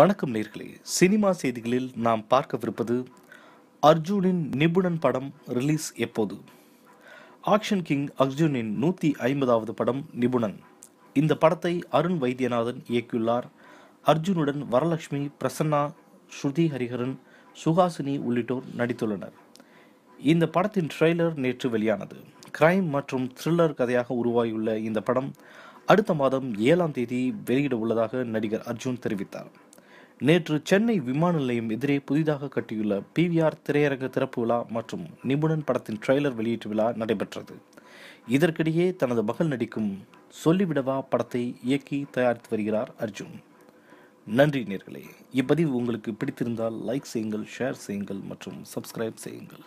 வணக்கம் நேர்களே சினிமா செய்திகளில் நாம் பார்க்கவிருப்பது அர்ஜுனின் நிபுணன் படம் ரிலீஸ் எப்போது ஆக்ஷன் கிங் அர்ஜுனின் நூற்றி ஐம்பதாவது படம் நிபுணன் இந்த படத்தை அருண் வைத்தியநாதன் இயக்கியுள்ளார் அர்ஜுனுடன் வரலட்சுமி பிரசன்னா ஸ்ருதி ஹரிஹரன் சுஹாசினி உள்ளிட்டோர் நடித்துள்ளனர் இந்த படத்தின் ட்ரெய்லர் நேற்று வெளியானது கிரைம் மற்றும் த்ரில்லர் கதையாக உருவாகியுள்ள இந்த படம் அடுத்த மாதம் ஏழாம் தேதி வெளியிட உள்ளதாக நடிகர் அர்ஜுன் தெரிவித்தார் நேற்று சென்னை விமான நிலையம் எதிரே புதிதாக கட்டியுள்ள பிவிஆர் திரையரங்க திறப்பு விழா மற்றும் நிபுணன் படத்தின் ட்ரெய்லர் வெளியீட்டு விழா நடைபெற்றது இதற்கிடையே தனது மகள் நடிக்கும் சொல்லிவிடவா படத்தை இயக்கி தயாரித்து வருகிறார் அர்ஜுன் நன்றி நேர்களே இப்பதிவு உங்களுக்கு பிடித்திருந்தால் லைக் செய்யுங்கள் ஷேர் செய்யுங்கள் மற்றும் சப்ஸ்கிரைப் செய்யுங்கள்